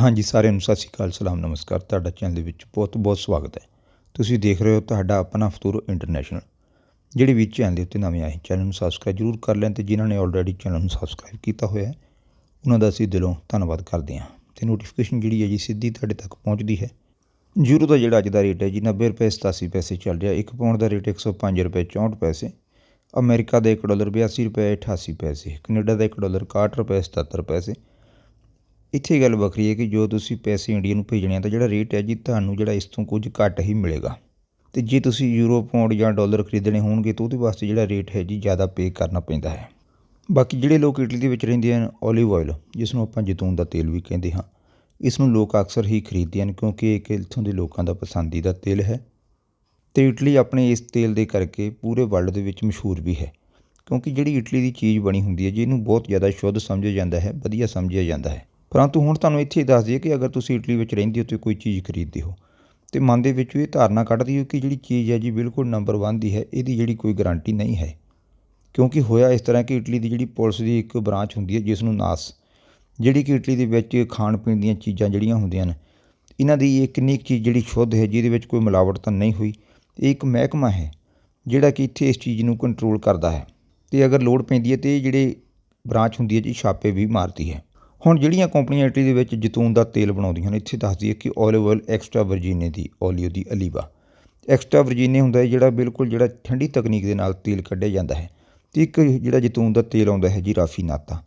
ਹਾਂਜੀ ਸਾਰਿਆਂ ਨੂੰ ਸਤਿ ਸ਼੍ਰੀ ਅਕਾਲ ਸਲਾਮ ਨਮਸਕਾਰ ਤੁਹਾਡਾ ਚੈਨਲ ਦੇ ਵਿੱਚ ਬਹੁਤ-ਬਹੁਤ ਸਵਾਗਤ ਹੈ ਤੁਸੀਂ ਦੇਖ ਰਹੇ ਹੋ ਤੁਹਾਡਾ ਆਪਣਾ ਫਤੂਰ ਇੰਟਰਨੈਸ਼ਨਲ ਜਿਹੜੇ ਵੀ ਚੈਨਲ ਦੇ ਉੱਤੇ ਨਵੇਂ ਆਏ ਚੈਨਲ ਨੂੰ ਸਬਸਕ੍ਰਾਈਬ ਜ਼ਰੂਰ ਕਰ ਲੈਣ ਤੇ ਜਿਨ੍ਹਾਂ ਨੇ ਆਲਰੇਡੀ ਚੈਨਲ ਨੂੰ ਸਬਸਕ੍ਰਾਈਬ ਕੀਤਾ ਹੋਇਆ ਹੈ ਉਹਨਾਂ ਦਾ ਅਸੀਂ ਦਿਲੋਂ ਧੰਨਵਾਦ ਕਰਦੇ ਹਾਂ ਤੇ ਨੋਟੀਫਿਕੇਸ਼ਨ ਜਿਹੜੀ ਹੈ ਜੀ ਸਿੱਧੀ ਤੁਹਾਡੇ ਤੱਕ ਪਹੁੰਚਦੀ ਹੈ ਯੂਰੋ ਦਾ ਜਿਹੜਾ ਅੱਜ ਦਾ ਰੇਟ ਹੈ ਜੀ 90 ਰੁਪਏ 87 ਪੈਸੇ ਚੱਲ ਰਿਹਾ 1 ਪਾਉਂਡ ਦਾ ਰੇਟ 105 ਰੁਪਏ 64 ਪੈਸੇ ਅਮਰੀਕਾ ਦਾ 1 ਡਾਲਰ 82 ਰੁਪਏ 88 ਪੈਸੇ ਕੈਨੇਡਾ ਦਾ 1 ਡਾਲਰ 61 ਰੁਪਏ 77 ਪੈਸੇ ਇੱਥੇ ਗੱਲ ਵੱਖਰੀ ਹੈ ਕਿ ਜੋ ਤੁਸੀਂ ਪੈਸੇ ਇੰਡੀਆ ਨੂੰ ਭੇਜਣੇ ਆ ਤਾਂ ਜਿਹੜਾ ਰੇਟ ਹੈ ਜੀ ਤੁਹਾਨੂੰ ਜਿਹੜਾ ਇਸ ਤੋਂ ਕੁਝ ਘੱਟ ਹੀ ਮਿਲੇਗਾ ਤੇ ਜੇ ਤੁਸੀਂ ਯੂਰੋ ਪਾਉਂਡ ਜਾਂ ਡਾਲਰ ਖਰੀਦਣੇ ਹੋਣਗੇ ਤਾਂ ਉਹਦੇ ਵਾਸਤੇ ਜਿਹੜਾ ਰੇਟ ਹੈ ਜੀ ਜ਼ਿਆਦਾ ਪੇ ਕਰਨਾ ਪੈਂਦਾ ਹੈ ਬਾਕੀ ਜਿਹੜੇ ਲੋਕ ਇਟਲੀ ਦੇ ਵਿੱਚ ਰਹਿੰਦੇ ਹਨ 올ਿਵ ਆਇਲ ਜਿਸ ਨੂੰ ਆਪਾਂ ਜੈਤੂਨ ਦਾ ਤੇਲ ਵੀ ਕਹਿੰਦੇ ਹਾਂ ਇਸ ਨੂੰ ਲੋਕ ਅਕਸਰ ਹੀ ਖਰੀਦਦੇ ਹਨ ਕਿਉਂਕਿ ਇਹ ਇਥੋਂ ਦੇ ਲੋਕਾਂ ਦਾ ਪਸੰਦੀਦਾ ਤੇਲ ਹੈ ਤੇ ਇਟਲੀ ਆਪਣੇ ਇਸ ਤੇਲ ਦੇ ਕਰਕੇ ਪੂਰੇ ਵਰਲਡ ਦੇ ਵਿੱਚ ਮਸ਼ਹੂਰ ਵੀ ਹੈ ਕਿਉਂਕਿ ਜਿਹੜੀ ਇਟਲੀ ਦੀ ਚੀਜ਼ ਬਣੀ ਹੁੰਦੀ ਹੈ ਜਿਹਨੂੰ ਬਹੁਤ ਜ਼ਿਆਦਾ ਸ਼ੁੱਧ ਸਮਝਿਆ ਜਾਂਦਾ ਹੈ ਵਧੀਆ ਸਮਝਿਆ ਜਾਂਦਾ ਹੈ ਪਰੰਤੂ ਹੁਣ ਤੁਹਾਨੂੰ ਇੱਥੇ ਦੱਸ ਦਈਏ ਕਿ ਅਗਰ ਤੁਸੀਂ ਇਟਲੀ ਵਿੱਚ ਰਹਿੰਦੇ ਹੋ ਤੇ ਕੋਈ ਚੀਜ਼ ਖਰੀਦਦੇ ਹੋ ਤੇ ਮਨ ਦੇ ਵਿੱਚ ਇਹ ਧਾਰਨਾ ਕੱਢਦੇ ਹੋ ਕਿ ਜਿਹੜੀ ਚੀਜ਼ ਹੈ ਜੀ ਬਿਲਕੁਲ ਨੰਬਰ 1 ਦੀ ਹੈ ਇਹਦੀ ਜਿਹੜੀ ਕੋਈ ਗਾਰੰਟੀ ਨਹੀਂ ਹੈ ਕਿਉਂਕਿ ਹੋਇਆ ਇਸ ਤਰ੍ਹਾਂ ਕਿ ਇਟਲੀ ਦੀ ਜਿਹੜੀ ਪੁਲਿਸ ਦੀ ਇੱਕ ਬ੍ਰਾਂਚ ਹੁੰਦੀ ਹੈ ਜਿਸ ਨੂੰ ਨਾਸ ਜਿਹੜੀ ਕਿ ਇਟਲੀ ਦੇ ਵਿੱਚ ਖਾਣ ਪੀਣ ਦੀਆਂ ਚੀਜ਼ਾਂ ਜਿਹੜੀਆਂ ਹੁੰਦੀਆਂ ਨੇ ਇਹਨਾਂ ਦੀ ਇਹ ਕਿੰਨੀ ਚੀਜ਼ ਜਿਹੜੀ ਸ਼ੁੱਧ ਹੈ ਜਿਹਦੇ ਵਿੱਚ ਕੋਈ ਮਿਲਾਵਟ ਤਾਂ ਨਹੀਂ ਹੋਈ ਇਹ ਇੱਕ ਮਹਿਕਮਾ ਹੈ ਜਿਹੜਾ ਕਿ ਇੱਥੇ ਇਸ ਚੀਜ਼ ਨੂੰ ਕੰਟਰੋਲ ਕਰਦਾ ਹੈ ਤੇ ਅਗਰ ਲੋੜ ਪੈਂਦੀ ਹੈ ਤੇ ਇਹ ਜਿਹੜੇ ਬ੍ਰਾਂਚ ਹੁੰਦੀ ਹੈ ਜੀ ਛਾਪੇ ਵੀ ਮਾਰਦੀ ਹੈ ਹੁਣ ਜਿਹੜੀਆਂ ਕੰਪਨੀਆਂ ਇਟਲੀ ਦੇ ਵਿੱਚ ਜੈਤੂਨ ਦਾ ਤੇਲ ਬਣਾਉਂਦੀਆਂ ਨੇ ਇੱਥੇ ਦੱਸਦੀ ਹੈ ਕਿ ਓਲਿਵ ਆਇਲ ਐਕਸਟਰਾ ਵਰਜੀਨੇ ਦੀ ਓਲੀਓ ਦੀ ਅਲੀਵਾ ਐਕਸਟਰਾ ਵਰਜੀਨੇ ਹੁੰਦਾ ਹੈ ਜਿਹੜਾ ਬਿਲਕੁਲ ਜਿਹੜਾ ਠੰਡੀ ਤਕਨੀਕ ਦੇ ਨਾਲ ਤੇਲ ਕੱਢਿਆ ਜਾਂਦਾ ਹੈ ਤੇ ਇੱਕ ਜਿਹੜਾ ਜੈਤੂਨ ਦਾ ਤੇਲ ਆਉਂਦਾ ਹੈ ਜੀ ਰਾਫੀਨਾਤਾ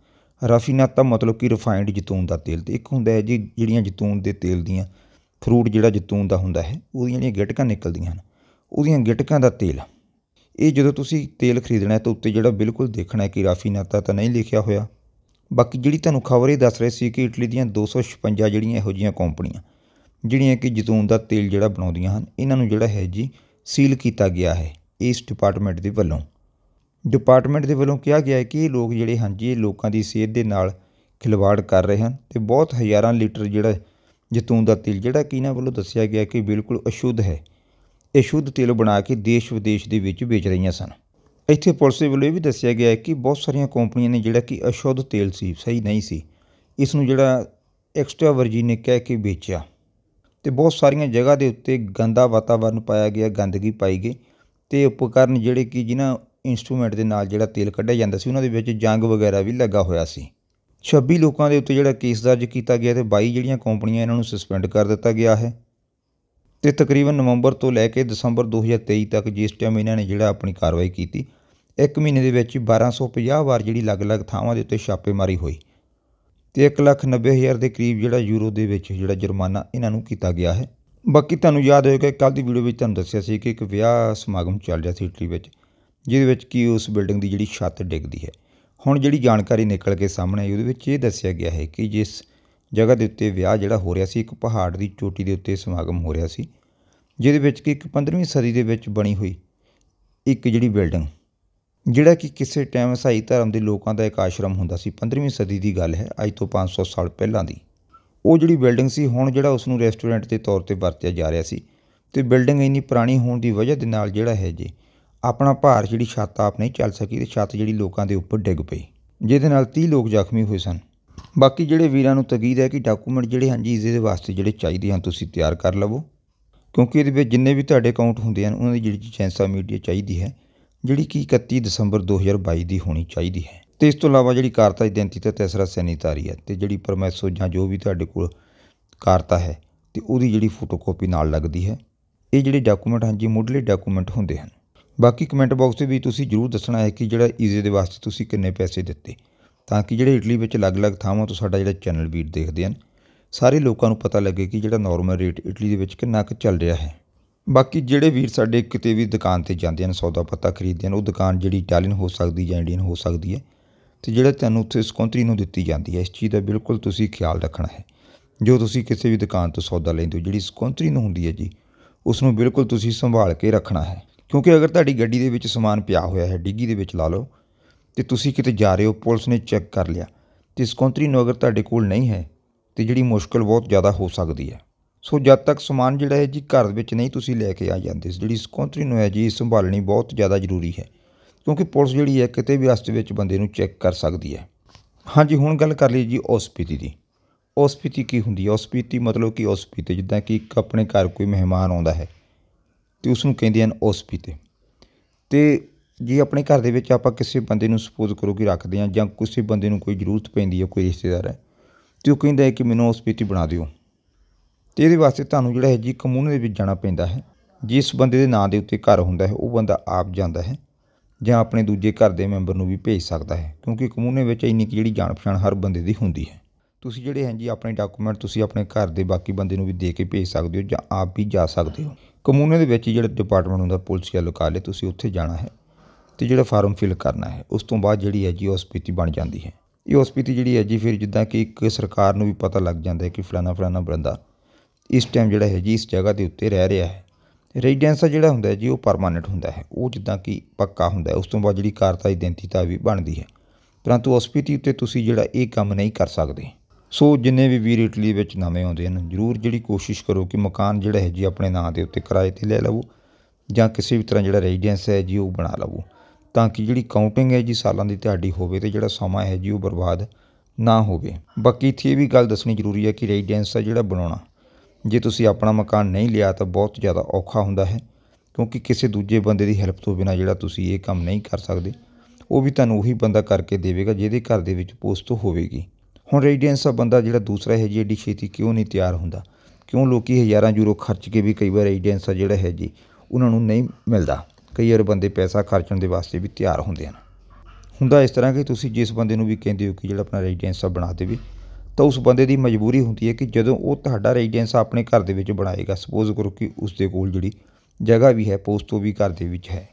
ਰਾਫੀਨਾਤਾ ਮਤਲਬ ਕਿ ਰਿਫਾਈਨਡ ਜੈਤੂਨ ਦਾ ਤੇਲ ਤੇ ਇੱਕ ਹੁੰਦਾ ਹੈ ਜੀ ਜਿਹੜੀਆਂ ਜੈਤੂਨ ਦੇ ਤੇਲ ਦੀਆਂ ਫਰੂਟ ਜਿਹੜਾ ਜੈਤੂਨ ਦਾ ਹੁੰਦਾ ਹੈ ਉਹਦੀਆਂ ਜਿਹੜੀਆਂ ਗਿਟਕਾਂ ਨਿਕਲਦੀਆਂ ਹਨ ਉਹਦੀਆਂ ਗਿਟਕਾਂ ਦਾ ਤੇਲ ਇਹ ਜਦੋਂ ਤੁਸੀਂ ਤੇਲ ਖਰੀਦਣਾ ਹੈ ਤਾਂ ਉੱਤੇ ਜਿਹੜਾ ਬਿਲਕੁਲ ਦੇਖਣਾ ਹੈ ਕਿ ਰਾਫੀਨਾਤਾ ਤਾਂ ਨਹੀਂ ਲਿਖਿਆ ਹੋਇਆ ਬਾਕੀ ਜਿਹੜੀ ਤੁਹਾਨੂੰ ਖਬਰ ਇਹ ਦੱਸ ਰਹੀ ਸੀ ਕਿ ਇਟਲੀ ਦੀਆਂ 256 ਜਿਹੜੀਆਂ ਇਹੋ ਜੀਆਂ ਕੰਪਨੀਆਂ ਜਿਹੜੀਆਂ ਕਿ ਜਤੂਨ ਦਾ ਤੇਲ ਜਿਹੜਾ ਬਣਾਉਂਦੀਆਂ ਹਨ ਇਹਨਾਂ ਨੂੰ ਜਿਹੜਾ ਹੈ ਜੀ ਸੀਲ ਕੀਤਾ ਗਿਆ ਹੈ ਇਸ ਡਿਪਾਰਟਮੈਂਟ ਦੇ ਵੱਲੋਂ ਡਿਪਾਰਟਮੈਂਟ ਦੇ ਵੱਲੋਂ ਕਿਹਾ ਗਿਆ ਹੈ ਕਿ ਇਹ ਲੋਕ ਜਿਹੜੇ ਹਨ ਜੀ ਇਹ ਲੋਕਾਂ ਦੀ ਸਿਹਤ ਦੇ ਨਾਲ ਖਿਲਵਾੜ ਕਰ ਰਹੇ ਹਨ ਤੇ ਬਹੁਤ ਹਜ਼ਾਰਾਂ ਲੀਟਰ ਜਿਹੜਾ ਜਤੂਨ ਦਾ ਤੇਲ ਜਿਹੜਾ ਕਿ ਇਹਨਾਂ ਵੱਲੋਂ ਦੱਸਿਆ ਗਿਆ ਕਿ ਬਿਲਕੁਲ ਅਸ਼ੁੱਧ ਹੈ ਇਹ ਸ਼ੁੱਧ ਤੇਲ ਬਣਾ ਕੇ ਦੇਸ਼ ਵਿਦੇਸ਼ ਦੇ ਵਿੱਚ ਵੇਚ ਰਹੀਆਂ ਸਨ ਇੱਥੇ ਪੁਲਿਸ ਦੇ ਵੱਲੋਂ ਇਹ ਵੀ ਦੱਸਿਆ ਗਿਆ ਹੈ ਕਿ ਬਹੁਤ ਸਾਰੀਆਂ ਕੰਪਨੀਆਂ ਨੇ ਜਿਹੜਾ ਕਿ ਅਸ਼ੁੱਧ ਤੇਲ ਸੀ ਸਹੀ ਨਹੀਂ ਸੀ ਇਸ ਨੂੰ ਜਿਹੜਾ ਐਕਸਟਰਾ ਵਰਜੀਨ ਕਹਿ ਕੇ ਵੇਚਿਆ ਤੇ ਬਹੁਤ ਸਾਰੀਆਂ ਜਗ੍ਹਾ ਦੇ ਉੱਤੇ ਗੰਦਾ ਵਾਤਾਵਰਨ ਪਾਇਆ ਗਿਆ ਗੰਦਗੀ ਪਾਈ ਗਈ ਤੇ ਉਪਕਰਨ ਜਿਹੜੇ ਕਿ ਜਿਨ੍ਹਾਂ ਇਨਸਟਰੂਮੈਂਟ ਦੇ ਨਾਲ ਜਿਹੜਾ ਤੇਲ ਕੱਢਿਆ ਜਾਂਦਾ ਸੀ ਉਹਨਾਂ ਦੇ ਵਿੱਚ ਜੰਗ ਵਗੈਰਾ ਵੀ ਲੱਗਾ ਹੋਇਆ ਸੀ 26 ਲੋਕਾਂ ਦੇ ਉੱਤੇ ਜਿਹੜਾ ਕੇਸ ਦਰਜ ਕੀਤਾ ਗਿਆ ਤੇ 22 ਜਿਹੜੀਆਂ ਕੰਪਨੀਆਂ ਇਹਨਾਂ ਨੂੰ ਸਸਪੈਂਡ ਕਰ ਦਿੱਤਾ ਗਿਆ ਹੈ ਤੇ ਤਕਰੀਬਨ ਨਵੰਬਰ ਤੋਂ ਲੈ ਕੇ ਦਸੰਬਰ 2023 ਤੱਕ ਜਿਸ ਟਾਈਮ ਇਹਨਾਂ ਨੇ ਜਿਹੜਾ ਆਪਣੀ ਕਾਰਵਾਈ ਕੀਤੀ ਇੱਕ ਮਹੀਨੇ ਦੇ ਵਿੱਚ 1250 ਵਾਰ ਜਿਹੜੀ ਅਲੱਗ-ਅਲੱਗ ਥਾਵਾਂ ਦੇ ਉੱਤੇ ਛਾਪੇਮਾਰੀ ਹੋਈ ਤੇ 190000 ਦੇ ਕਰੀਬ ਜਿਹੜਾ ਯੂਰੋ ਦੇ ਵਿੱਚ ਜਿਹੜਾ ਜੁਰਮਾਨਾ ਇਹਨਾਂ ਨੂੰ ਕੀਤਾ ਗਿਆ ਹੈ ਬਾਕੀ ਤੁਹਾਨੂੰ ਯਾਦ ਹੋਏਗਾ ਕੱਲ ਦੀ ਵੀਡੀਓ ਵਿੱਚ ਤੁਹਾਨੂੰ ਦੱਸਿਆ ਸੀ ਕਿ ਇੱਕ ਵਿਆਹ ਸਮਾਗਮ ਚੱਲ ਰਿਹਾ ਸੀ ਇਟਲੀ ਵਿੱਚ ਜਿਹਦੇ ਵਿੱਚ ਕੀ ਉਸ ਬਿਲਡਿੰਗ ਦੀ ਜਿਹੜੀ ਛੱਤ ਡਿੱਗਦੀ ਹੈ ਹੁਣ ਜਿਹੜੀ ਜਾਣਕਾਰੀ ਨਿਕਲ ਕੇ ਸਾਹਮਣੇ ਆਈ ਉਹਦੇ ਵਿੱਚ ਇਹ ਦੱਸਿਆ ਗਿਆ ਹੈ ਕਿ ਜਿਸ ਜਗ੍ਹਾ ਦੇ ਉੱਤੇ ਵਿਆਹ ਜਿਹੜਾ ਹੋ ਰਿਹਾ ਸੀ ਇੱਕ ਪਹਾੜ ਦੀ ਚੋਟੀ ਦੇ ਉੱਤੇ ਸਮਾਗਮ ਹੋ ਰਿਹਾ ਸੀ ਜਿਹਦੇ ਵਿੱਚ ਕਿ ਇੱਕ 15ਵੀਂ ਸਦੀ ਦੇ ਵਿੱਚ ਬਣੀ ਹੋਈ ਇੱਕ ਜਿਹੜੀ ਬਿਲਡਿੰਗ ਜਿਹੜਾ ਕਿ ਕਿਸੇ ਟਾਈਮ ਈਸਾਈ ਧਰਮ ਦੇ ਲੋਕਾਂ ਦਾ ਇੱਕ ਆਸ਼ਰਮ ਹੁੰਦਾ ਸੀ 15ਵੀਂ ਸਦੀ ਦੀ ਗੱਲ ਹੈ ਅੱਜ ਤੋਂ 500 ਸਾਲ ਪਹਿਲਾਂ ਦੀ ਉਹ ਜਿਹੜੀ ਬਿਲਡਿੰਗ ਸੀ ਹੁਣ ਜਿਹੜਾ ਉਸ ਨੂੰ ਰੈਸਟੋਰੈਂਟ ਦੇ ਤੌਰ ਤੇ ਵਰਤਿਆ ਜਾ ਰਿਹਾ ਸੀ ਤੇ ਬਿਲਡਿੰਗ ਇੰਨੀ ਪੁਰਾਣੀ ਹੋਣ ਦੀ ਵਜ੍ਹਾ ਦੇ ਨਾਲ ਜਿਹੜਾ ਹੈ ਜੀ ਆਪਣਾ ਭਾਰ ਜਿਹੜੀ ਛੱਤ ਆਪ ਨਹੀਂ ਚੱਲ ਸਕੀ ਤੇ ਛੱਤ ਜਿਹੜੀ ਲੋਕਾਂ ਦੇ ਉੱਪਰ ਡਿੱਗ ਪਈ ਜਿਹਦੇ ਨਾਲ 30 ਲੋਕ ਜ਼ਖਮੀ ਹੋਏ ਸਨ ਬਾਕੀ ਜਿਹੜੇ ਵੀਰਾਂ ਨੂੰ ਤਗੀਦ ਹੈ ਕਿ ਡਾਕੂਮੈਂਟ ਜਿਹੜੇ ਹਾਂਜੀ ਜੀ ਇਹਦੇ ਵਾਸਤੇ ਜਿਹੜੇ ਚਾਹੀਦੇ ਹਨ ਤੁਸੀਂ ਤਿਆਰ ਕਰ ਲਵੋ ਕਿਉਂਕਿ ਇਹਦੇ ਵਿੱਚ ਜਿੰਨੇ ਵੀ ਤੁਹਾਡੇ ਅਕਾਊਂਟ ਹੁੰਦੇ ਹਨ ਉਹਨਾਂ ਦੀ ਜਿਹੜੀ ਚੈਂਸਾ ਮੀਡੀਆ ਚਾਹੀਦੀ ਹੈ ਜਿਹੜੀ ਕਿ 31 ਦਸੰਬਰ 2022 ਦੀ ਹੋਣੀ ਚਾਹੀਦੀ ਹੈ ਤੇ ਇਸ ਤੋਂ ਇਲਾਵਾ ਜਿਹੜੀ ਕਾਰਤਾ ਇਦੈਂਟੀ ਤੇ ਤੈਸਰਾ ਸੈਨਿਟਰੀ ਹੈ ਤੇ ਜਿਹੜੀ ਪਰਮੈਸੋ ਜਾਂ ਜੋ ਵੀ ਤੁਹਾਡੇ ਕੋਲ ਕਾਰਤਾ ਹੈ ਤੇ ਉਹਦੀ ਜਿਹੜੀ ਫੋਟੋਕਾਪੀ ਨਾਲ ਲੱਗਦੀ ਹੈ ਇਹ ਜਿਹੜੇ ਡਾਕੂਮੈਂਟ ਹਨ ਜੀ ਮੁੱਢਲੇ ਡਾਕੂਮੈਂਟ ਹੁੰਦੇ ਹਨ ਬਾਕੀ ਕਮੈਂਟ ਬਾਕਸ ਤੇ ਵੀ ਤੁਸੀਂ ਜਰੂਰ ਦੱਸਣਾ ਹੈ ਕਿ ਜਿਹੜਾ ਈਜ਼ੇ ਦੇ ਵਾਸਤੇ ਤੁਸੀਂ ਕਿੰਨੇ ਪੈਸੇ ਦਿੱਤੇ ਤਾਂ ਕਿ ਜਿਹੜੇ ਇਟਲੀ ਵਿੱਚ ਅਲੱਗ-ਅਲੱਗ ਥਾਵਾਂ ਤੋਂ ਸਾਡਾ ਜਿਹੜਾ ਚੈਨਲ ਵੀਰ ਦੇਖਦੇ ਹਨ ਸਾਰੇ ਲੋਕਾਂ ਨੂੰ ਪਤਾ ਲੱਗੇ ਕਿ ਜਿਹੜਾ ਨਾਰਮਲ ਰੇਟ ਇਟਲੀ ਦੇ ਵਿੱਚ ਕਿੰਨਾ ਕੁ ਚੱਲ ਰਿਹਾ ਹੈ ਬਾਕੀ ਜਿਹੜੇ ਵੀਰ ਸਾਡੇ ਕਿਤੇ ਵੀ ਦੁਕਾਨ 'ਤੇ ਜਾਂਦੇ ਹਨ ਸੌਦਾ ਪੱਤਾ ਖਰੀਦਦੇ ਹਨ ਉਹ ਦੁਕਾਨ ਜਿਹੜੀ ਇਟਾਲੀਅਨ ਹੋ ਸਕਦੀ ਜਾਂ ਇੰਡੀਅਨ ਹੋ ਸਕਦੀ ਹੈ ਤੇ ਜਿਹੜਾ ਤੁਹਾਨੂੰ ਉੱਥੇ ਸਕੌਂਤਰੀ ਨੂੰ ਦਿੱਤੀ ਜਾਂਦੀ ਹੈ ਇਸ ਚੀਜ਼ ਦਾ ਬਿਲਕੁਲ ਤੁਸੀਂ ਖਿਆਲ ਰੱਖਣਾ ਹੈ ਜੋ ਤੁਸੀਂ ਕਿਸੇ ਵੀ ਦੁਕਾਨ ਤੋਂ ਸੌਦਾ ਲੈਂਦੇ ਹੋ ਜਿਹੜੀ ਸਕੌਂਤਰੀ ਨੂੰ ਹੁੰਦੀ ਹੈ ਜੀ ਉਸ ਨੂੰ ਬਿਲਕੁਲ ਤੁਸੀਂ ਸੰਭਾਲ ਕੇ ਰੱਖਣਾ ਹੈ ਕਿਉਂਕਿ ਅਗਰ ਤੁਹਾਡੀ ਗੱਡੀ ਦੇ ਵਿੱਚ ਸਮਾਨ ਪਿਆ ਹੋਇਆ ਹੈ ਡਿੱਗੀ ਦੇ ਵਿੱਚ ਲਾ ਲਓ ਤੇ ਤੁਸੀਂ ਕਿਤੇ ਜਾ ਰਹੇ ਹੋ ਪੁਲਿਸ ਨੇ ਚੈੱਕ ਕਰ ਲਿਆ ਤੇ ਸਕੌਂਤਰੀ ਨੂੰ ਅਗਰ ਤੁਹਾਡੇ ਕੋਲ ਨਹੀਂ ਹੈ ਤੇ ਜਿਹੜੀ ਮੁਸ਼ਕਲ ਬਹੁਤ ਜ਼ਿਆਦਾ ਹੋ ਸਕਦੀ ਹੈ ਸੋ ਜਦ ਤੱਕ ਸਮਾਨ ਜਿਹੜਾ ਹੈ ਜੀ ਘਰ ਵਿੱਚ ਨਹੀਂ ਤੁਸੀਂ ਲੈ ਕੇ ਆ ਜਾਂਦੇ ਜਿਹੜੀ ਸਕੌਂਤਰੀ ਨੂੰ ਹੈ ਜੀ ਸੰਭਾਲਣੀ ਬਹੁਤ ਜ਼ਿਆਦਾ ਜ਼ਰੂਰੀ ਹੈ ਕਿਉਂਕਿ ਪੁਲਿਸ ਜਿਹੜੀ ਹੈ ਕਿਤੇ ਵੀ ਰਸਤੇ ਵਿੱਚ ਬੰਦੇ ਨੂੰ ਚੈੱਕ ਕਰ ਸਕਦੀ ਹੈ ਹਾਂਜੀ ਹੁਣ ਗੱਲ ਕਰ ਲਈ ਜੀ ਹਸਪੀਤੀ ਦੀ ਹਸਪੀਤੀ ਕੀ ਹੁੰਦੀ ਹੈ ਹਸਪੀਤੀ ਮਤਲਬ ਕਿ ਔਸਪੀਤੇ ਜਿੱਦਾਂ ਕਿ ਆਪਣੇ ਘਰ ਕੋਈ ਮਹਿਮਾਨ ਆਉਂਦਾ ਹੈ ਤੇ ਉਸ ਨੂੰ ਕਹਿੰਦੇ ਹਨ ਔਸਪੀਤੇ ਤੇ ਜੇ ਆਪਣੇ ਘਰ ਦੇ ਵਿੱਚ ਆਪਾਂ ਕਿਸੇ ਬੰਦੇ ਨੂੰ ਸਪੋਜ਼ ਕਰੋ ਕਿ ਰੱਖਦੇ ਹਾਂ ਜਾਂ ਕਿਸੇ ਬੰਦੇ ਨੂੰ ਕੋਈ ਜ਼ਰੂਰਤ ਪੈਂਦੀ ਹੈ ਕੋਈ ਰਿਸ਼ਤੇਦਾਰ ਹੈ ਤੇ ਉਹ ਕਹਿੰਦਾ ਹੈ ਕਿ ਮੈਨੂੰ ਹਸਪੀਤੀ ਬਣਾ ਦਿਓ ਤੇ ਇਹਦੇ ਵਾਸਤੇ ਤੁਹਾਨੂੰ ਜਿਹੜਾ ਹੈ ਜੀ ਕਮਿਊਨ ਦੇ ਵਿੱਚ ਜਾਣਾ ਪੈਂਦਾ ਹੈ ਜਿਸ ਬੰਦੇ ਦੇ ਨਾਂ ਦੇ ਉੱਤੇ ਘਰ ਹੁੰਦਾ ਹੈ ਉਹ ਬੰਦਾ ਆਪ ਜਾਂਦਾ ਹੈ ਜਾਂ ਆਪਣੇ ਦੂਜੇ ਘਰ ਦੇ ਮੈਂਬਰ ਨੂੰ ਵੀ ਭੇਜ ਸਕਦਾ ਹੈ ਕਿਉਂਕਿ ਕਮਿਊਨੇ ਵਿੱਚ ਇੰਨੀ ਕਿ ਜਿਹੜੀ ਜਾਣ ਪਛਾਣ ਹਰ ਬੰਦੇ ਦੀ ਹੁੰਦੀ ਹੈ ਤੁਸੀਂ ਜਿਹੜੇ ਹੈ ਜੀ ਆਪਣੇ ਡਾਕੂਮੈਂਟ ਤੁਸੀਂ ਆਪਣੇ ਘਰ ਦੇ ਬਾਕੀ ਬੰਦੇ ਨੂੰ ਵੀ ਦੇ ਕੇ ਭੇਜ ਸਕਦੇ ਹੋ ਜਾਂ ਆਪ ਵੀ ਜਾ ਸਕਦੇ ਹੋ ਕਮਿਊਨੇ ਦੇ ਵਿੱਚ ਜਿਹੜਾ ਡਿਪਾਰਟਮੈਂਟ ਹੁੰਦਾ ਪੁਲਿਸ ਜਾਂ ਲੋਕਾਲੇ ਤੁਸੀਂ ਉੱਥੇ ਜਾਣਾ ਹੈ ਤੇ ਜਿਹੜਾ ਫਾਰਮ ਫਿਲ ਕਰਨਾ ਹੈ ਉਸ ਤੋਂ ਬਾਅਦ ਜਿਹੜੀ ਹੈ ਜੀ ਹਸਪੀਤੀ ਬਣ ਜਾਂਦੀ ਹੈ ਇਹ ਹਸਪੀਤੀ ਜਿਹੜੀ ਹੈ ਜੀ ਫਿਰ ਜਿੱਦਾਂ ਕਿ ਇੱਕ ਸਰਕਾਰ ਨੂੰ ਵੀ ਪਤਾ ਲੱਗ ਜਾਂਦਾ ਹੈ ਕਿ ਫਲਾਣਾ ਫਲਾਣਾ ਬੰਦਾ ਇਸ ਟਾਈਮ ਜਿਹੜਾ ਹੈ ਜੀ ਇਸ ਜਗ੍ਹਾ ਦੇ ਉੱਤੇ ਰਹਿ ਰਿਹਾ ਹੈ ਰੈਜ਼ੀਡੈਂਸ ਜਿਹੜਾ ਹੁੰਦਾ ਜੀ ਉਹ ਪਰਮਾਨੈਂਟ ਹੁੰਦਾ ਹੈ ਉਹ ਜਿੱਦਾਂ ਕਿ ਪੱਕਾ ਹੁੰਦਾ ਉਸ ਤੋਂ ਬਾਅਦ ਜਿਹੜੀ ਕਾਰਤਾ ਆਇਡੈਂਟੀਤਾ ਵੀ ਬਣਦੀ ਹੈ ਪਰੰਤੂ ਹਸਪੀਟੀ ਉੱਤੇ ਤੁਸੀਂ ਜਿਹੜਾ ਇਹ ਕੰਮ ਨਹੀਂ ਕਰ ਸਕਦੇ ਸੋ ਜਿੰਨੇ ਵੀ ਵੀਰ ਇਟਲੀ ਵਿੱਚ ਨਵੇਂ ਆਉਂਦੇ ਹਨ ਜ਼ਰੂਰ ਜਿਹੜੀ ਕੋਸ਼ਿਸ਼ ਕਰੋ ਕਿ ਮਕਾਨ ਜਿਹੜਾ ਹੈ ਜੀ ਆਪਣੇ ਨਾਂ ਦੇ ਉੱਤੇ ਕਿਰਾਏ ਤੇ ਲੈ ਲਵੋ ਜਾਂ ਕਿਸੇ ਵੀ ਤਰ੍ਹਾਂ ਜਿਹੜਾ ਰੈਜ਼ੀਡੈਂਸ ਹੈ ਜੀ ਉਹ ਬਣਾ ਲਵੋ ਤਾਂ ਕਿ ਜਿਹੜੀ ਕਾਊਂਟਿੰਗ ਹੈ ਜੀ ਸਾਲਾਂ ਦੀ ਤੁਹਾਡੀ ਹੋਵੇ ਤੇ ਜਿਹੜਾ ਸਮਾਂ ਹੈ ਜੀ ਉਹ ਬਰਬਾਦ ਨਾ ਹੋਵੇ ਬਾਕੀ ਥੀ ਇਹ ਵੀ ਗੱਲ ਦੱਸਣੀ ਜ਼ਰੂਰੀ ਹੈ ਕਿ ਰੈਜ਼ੀਡੈਂਸ ਦਾ ਜਿਹੜਾ ਬਣਾਉਣਾ ਜੇ ਤੁਸੀਂ ਆਪਣਾ ਮਕਾਨ ਨਹੀਂ ਲਿਆ ਤਾਂ ਬਹੁਤ ਜ਼ਿਆਦਾ ਔਖਾ ਹੁੰਦਾ ਹੈ ਕਿਉਂਕਿ ਕਿਸੇ ਦੂਜੇ ਬੰਦੇ ਦੀ ਹੈਲਪ ਤੋਂ ਬਿਨਾ ਜਿਹੜਾ ਤੁਸੀਂ ਇਹ ਕੰਮ ਨਹੀਂ ਕਰ ਸਕਦੇ ਉਹ ਵੀ ਤੁਹਾਨੂੰ ਉਹੀ ਬੰਦਾ ਕਰਕੇ ਦੇਵੇਗਾ ਜਿਹਦੇ ਘਰ ਦੇ ਵਿੱਚ ਪੋਸਟ ਹੋਵੇਗੀ ਹੁਣ ਰੈਜ਼ੀਡੈਂਸ ਦਾ ਬੰਦਾ ਜਿਹੜਾ ਦੂਸਰਾ ਹੈ ਜੀ ਐਡੀ ਛੇਤੀ ਕਿਉਂ ਨਹੀਂ ਤਿਆਰ ਹੁੰਦਾ ਕਿਉਂ ਲੋਕੀ ਹਜ਼ਾਰਾਂ ਯੂਰੋ ਖਰਚ ਕੇ ਵੀ ਕਈ ਵਾਰ ਰੈਜ਼ੀਡੈਂਸ ਦਾ ਜਿਹੜਾ ਹੈ ਜੀ ਉਹਨਾਂ ਨੂੰ ਨਹੀਂ ਮਿਲਦਾ ਕਈ ਵਾਰ ਬੰਦੇ ਪੈਸਾ ਖਰਚਣ ਦੇ ਵਾਸਤੇ ਵੀ ਤਿਆਰ ਹੁੰਦੇ ਹਨ ਹੁੰਦਾ ਇਸ ਤਰ੍ਹਾਂ ਕਿ ਤੁਸੀਂ ਜਿਸ ਬੰਦੇ ਨੂੰ ਵੀ ਕਹਿੰਦੇ ਹੋ ਕਿ ਜਿਹੜਾ ਆਪਣਾ ਰੈਜ਼ੀਡੈਂਸ ਆ ਬਣਾ ਦੇਵੇ ਤਾਂ ਉਸ ਬੰਦੇ ਦੀ ਮਜਬੂਰੀ ਹੁੰਦੀ ਹੈ ਕਿ ਜਦੋਂ ਉਹ ਤੁਹਾਡਾ ਰੈਜ਼ੀਡੈਂਸ ਆਪਣੇ ਘਰ ਦੇ ਵਿੱਚ ਬਣਾਏਗਾ ਸਪੋਜ਼ ਕਰੋ ਕਿ ਉਸ ਦੇ ਕੋਲ ਜਿਹੜੀ ਜਗ੍ਹਾ ਵੀ ਹੈ ਪੋਸਟ ਤੋਂ ਵੀ ਘਰ ਦੇ ਵਿੱਚ ਹੈ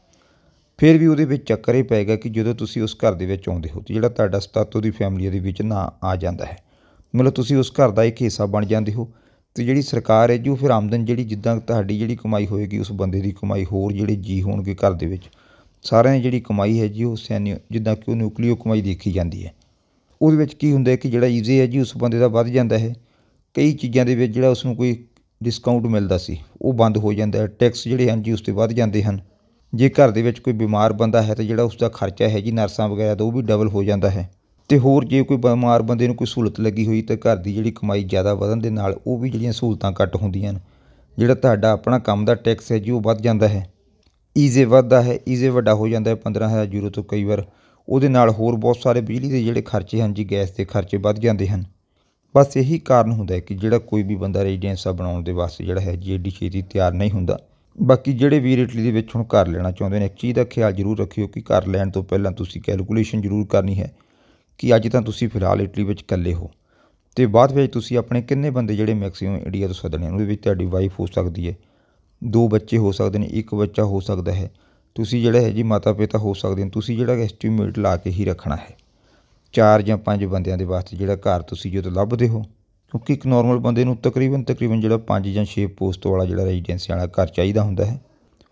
ਫਿਰ ਵੀ ਉਹਦੇ ਵਿੱਚ ਚੱਕਰ ਹੀ ਪਏਗਾ ਕਿ ਜਦੋਂ ਤੁਸੀਂ ਉਸ ਘਰ ਦੇ ਵਿੱਚ ਆਉਂਦੇ ਹੋ ਤੇ ਜਿਹੜਾ ਤੁਹਾਡਾ ਸਤਾਤੋ ਦੀ ਫੈਮਿਲੀ ਦੇ ਵਿੱਚ ਨਾ ਆ ਜਾਂਦਾ ਹੈ ਮਤਲਬ ਤੁਸੀਂ ਉਸ ਘਰ ਦਾ ਇੱਕ ਹਿੱਸਾ ਬਣ ਜਾਂਦੇ ਹੋ ਤੇ ਜਿਹੜੀ ਸਰਕਾਰ ਹੈ ਜੋ ਫਿਰ ਆਮਦਨ ਜਿਹੜੀ ਜਿੱਦਾਂ ਤੁਹਾਡੀ ਜਿਹੜੀ ਕਮਾਈ ਹੋਏਗੀ ਉਸ ਬੰਦੇ ਦੀ ਕਮਾਈ ਹੋਰ ਜਿਹੜੇ ਜੀ ਹੋਣਗੇ ਘਰ ਦੇ ਵਿੱਚ ਸਾਰਿਆਂ ਦੀ ਜਿਹੜੀ ਕਮਾਈ ਹੈ ਜੀ ਉਹ ਸੈਨਿਕ ਜਿੱਦਾਂ ਕਿ ਉਹ ਨਿਊਕਲੀਓ ਕਮਾਈ ਦੇਖੀ ਜਾਂਦੀ ਹੈ ਉਹਦੇ ਵਿੱਚ ਕੀ ਹੁੰਦਾ ਕਿ ਜਿਹੜਾ ਈਜ਼ੀ ਹੈ ਜੀ ਉਸ ਬੰਦੇ ਦਾ ਵੱਧ ਜਾਂਦਾ ਹੈ ਕਈ ਚੀਜ਼ਾਂ ਦੇ ਵਿੱਚ ਜਿਹੜਾ ਉਸ ਨੂੰ ਕੋਈ ਡਿਸਕਾਊਂਟ ਮਿਲਦਾ ਸੀ ਉਹ ਬੰਦ ਹੋ ਜਾਂਦਾ ਹੈ ਟੈਕਸ ਜਿਹੜੇ ਹਨ ਜੀ ਉਸ ਤੇ ਵੱਧ ਜਾਂਦੇ ਹਨ ਜੇ ਘਰ ਦੇ ਵਿੱਚ ਕੋਈ ਬਿਮਾਰ ਬੰਦਾ ਹੈ ਤਾਂ ਜਿਹੜਾ ਉਸ ਦਾ ਖਰਚਾ ਹੈ ਜੀ ਨਰਸਾਂ ਵਗੈਰਾ ਦਾ ਉਹ ਵੀ ਡਬਲ ਹੋ ਜਾਂਦਾ ਹੈ ਤੇ ਹੋਰ ਜੇ ਕੋਈ ਬਿਮਾਰ ਬੰਦੇ ਨੂੰ ਕੋਈ ਸਹੂਲਤ ਲੱਗੀ ਹੋਈ ਤਾਂ ਘਰ ਦੀ ਜਿਹੜੀ ਕਮਾਈ ਜ਼ਿਆਦਾ ਵਧਣ ਦੇ ਨਾਲ ਉਹ ਵੀ ਜਿਹੜੀਆਂ ਸਹੂਲਤਾਂ ਘੱਟ ਹੁੰਦੀਆਂ ਹਨ ਜਿਹੜਾ ਤੁਹਾਡਾ ਆਪਣਾ ਕੰਮ ਦਾ ਟੈਕਸ ਹੈ ਜੀ ਉਹ ਵੱਧ ਜਾਂਦਾ ਹੈ ਈਜ਼ੇ ਵੱਧਦਾ ਹੈ ਈਜ਼ੇ ਵੱਡਾ ਹੋ ਜਾਂਦਾ ਹੈ 15000 ਯੂਰੋ ਤੋਂ ਕਈ ਵਾਰ ਉਹਦੇ ਨਾਲ ਹੋਰ ਬਹੁਤ ਸਾਰੇ ਬਿਜਲੀ ਦੇ ਜਿਹੜੇ ਖਰਚੇ ਹਨ ਜੀ ਗੈਸ ਦੇ ਖਰਚੇ ਵੱਧ ਜਾਂਦੇ ਹਨ ਬਸ ਇਹੀ ਕਾਰਨ ਹੁੰਦਾ ਕਿ ਜਿਹੜਾ ਕੋਈ ਵੀ ਬੰਦਾ ਰੈਜ਼ੀਡੈਂਸ ਆ ਬਣਾਉਣ ਦੇ ਵਾਸਤੇ ਜਿਹੜਾ ਹੈ ਜੀ ਏਡੀ ਛੇਤੀ ਤਿਆਰ ਨਹੀਂ ਹੁੰਦਾ ਬਾਕੀ ਜਿਹੜੇ ਵੀਰ ਇਟਲੀ ਦੇ ਵਿੱਚ ਹੁਣ ਘਰ ਲੈਣਾ ਚਾਹੁੰਦੇ ਨੇ ਇੱਕ ਚੀਜ਼ ਦਾ ਖਿਆਲ ਜ਼ਰੂਰ ਰੱਖਿਓ ਕਿ ਘਰ ਲੈਣ ਤੋਂ ਪਹਿਲਾਂ ਤੁਸੀਂ ਕੈਲਕੂਲੇਸ਼ਨ ਜ਼ਰੂਰ ਕਰਨੀ ਹੈ ਕਿ ਅੱਜ ਤਾਂ ਤੁਸੀਂ ਫਿਲਹਾਲ ਇਟਲੀ ਵਿੱਚ ਇਕੱਲੇ ਹੋ ਤੇ ਬਾਅਦ ਵਿੱਚ ਤੁਸੀਂ ਆਪਣੇ ਕਿੰਨੇ ਬੰਦੇ ਜਿਹੜੇ ਮੈਕਸਿਮਮ ਇੰਡੀਆ ਤੋਂ ਸੱਦਣੇ ਉਹਦੇ ਵਿੱਚ ਤੁਹਾਡੀ ਵਾਈਫ ਹੋ ਸਕਦੀ ਹੈ ਦੋ ਬੱਚੇ ਹੋ ਸਕਦੇ ਨੇ ਇੱਕ ਬੱਚਾ ਹੋ ਸਕਦਾ ਹੈ ਤੁਸੀਂ ਜਿਹੜਾ ਹੈ ਜੀ ਮਾਤਾ ਪਿਤਾ ਹੋ ਸਕਦੇ ਹੋ ਤੁਸੀਂ ਜਿਹੜਾ ਐਸਟੀਮੇਟ ਲਾ ਕੇ ਹੀ ਰੱਖਣਾ ਹੈ ਚਾਰ ਜਾਂ ਪੰਜ ਬੰਦਿਆਂ ਦੇ ਵਾਸਤੇ ਜਿਹੜਾ ਘਰ ਤੁਸੀਂ ਜਦੋਂ ਲੱਭਦੇ ਹੋ ਕਿਉਂਕਿ ਇੱਕ ਨਾਰਮਲ ਬੰਦੇ ਨੂੰ ਤਕਰੀਬਨ ਤਕਰੀਬਨ ਜਿਹੜਾ ਪੰਜ ਜਾਂ 6 ਪੋਸਟ ਵਾਲਾ ਜਿਹੜਾ ਰੈਜ਼ੀਡੈਂਸੀ ਵਾਲਾ ਘਰ ਚਾਹੀਦਾ ਹੁੰਦਾ ਹੈ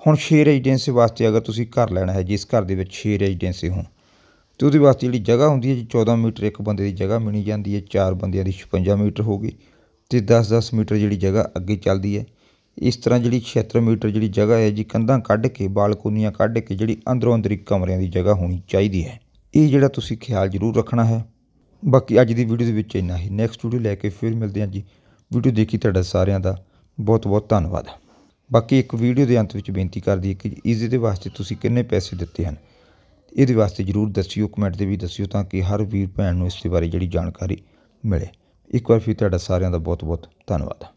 ਹੁਣ 6 ਰੈਜ਼ੀਡੈਂਸੀ ਵਾਸਤੇ ਅਗਰ ਤੁਸੀਂ ਘਰ ਲੈਣਾ ਹੈ ਜਿਸ ਘਰ ਦੇ ਵਿੱਚ 6 ਰੈਜ਼ੀਡੈਂਸੀ ਹੋਣ ਤੇ ਉਹਦੇ ਵਾਸਤੇ ਜਿਹੜੀ ਜਗ੍ਹਾ ਹੁੰਦੀ ਹੈ ਜੀ 14 ਮੀਟਰ ਇੱਕ ਬੰਦੇ ਦੀ ਜਗ੍ਹਾ ਮਿਣੀ ਜਾਂਦੀ ਹੈ ਚਾਰ ਬੰਦਿਆਂ ਦੀ 56 ਮੀਟਰ ਹੋਗੀ ਤੇ 10-10 ਮੀਟਰ ਜਿਹੜੀ ਜਗ੍ਹਾ ਅੱਗੇ ਚੱਲਦੀ ਹੈ ਇਸ ਤਰ੍ਹਾਂ ਜਿਹੜੀ 76 ਮੀਟਰ ਜਿਹੜੀ ਜਗ੍ਹਾ ਹੈ ਜੀ ਕੰਧਾਂ ਕੱਢ ਕੇ ਬਾਲਕੋਨੀਆਂ ਕੱਢ ਕੇ ਜਿਹੜੀ ਅੰਦਰੋਂ ਅੰਦਰੀ ਕਮਰਿਆਂ ਦੀ ਜਗ੍ਹਾ ਹੋਣੀ ਚਾਹੀਦੀ ਹੈ ਇਹ ਜਿਹੜਾ ਤੁਸੀਂ ਖਿਆਲ ਜ਼ਰੂਰ ਰੱਖਣਾ ਹੈ ਬਾਕੀ ਅੱਜ ਦੀ ਵੀਡੀਓ ਦੇ ਵਿੱਚ ਇੰਨਾ ਹੀ ਨੈਕਸਟ ਵੀਡੀਓ ਲੈ ਕੇ ਫਿਰ ਮਿਲਦੇ ਹਾਂ ਜੀ ਵੀਡੀਓ ਦੇਖੀ ਤੁਹਾਡਾ ਸਾਰਿਆਂ ਦਾ ਬਹੁਤ ਬਹੁਤ ਧੰਨਵਾਦ ਬਾਕੀ ਇੱਕ ਵੀਡੀਓ ਦੇ ਅੰਤ ਵਿੱਚ ਬੇਨਤੀ ਕਰਦੀ ਹੈ ਕਿ ਇਸ ਦੇ ਵਾਸਤੇ ਤੁਸੀਂ ਕਿੰਨੇ ਪੈਸੇ ਦਿੱਤੇ ਹਨ ਇਹਦੇ ਵਾਸਤੇ ਜਰੂਰ ਦੱਸਿਓ ਕਮੈਂਟ ਦੇ ਵੀ ਦੱਸਿਓ ਤਾਂ ਕਿ ਹਰ ਵੀਰ ਭੈਣ ਨੂੰ ਇਸ ਦੇ ਬਾਰੇ ਜਿਹੜੀ ਜਾਣਕਾਰੀ ਮਿਲੇ ਇੱਕ ਵਾਰ ਫਿਰ ਤੁਹਾਡਾ ਸਾਰਿਆਂ ਦਾ ਬਹੁਤ ਬਹੁਤ ਧੰਨਵਾਦ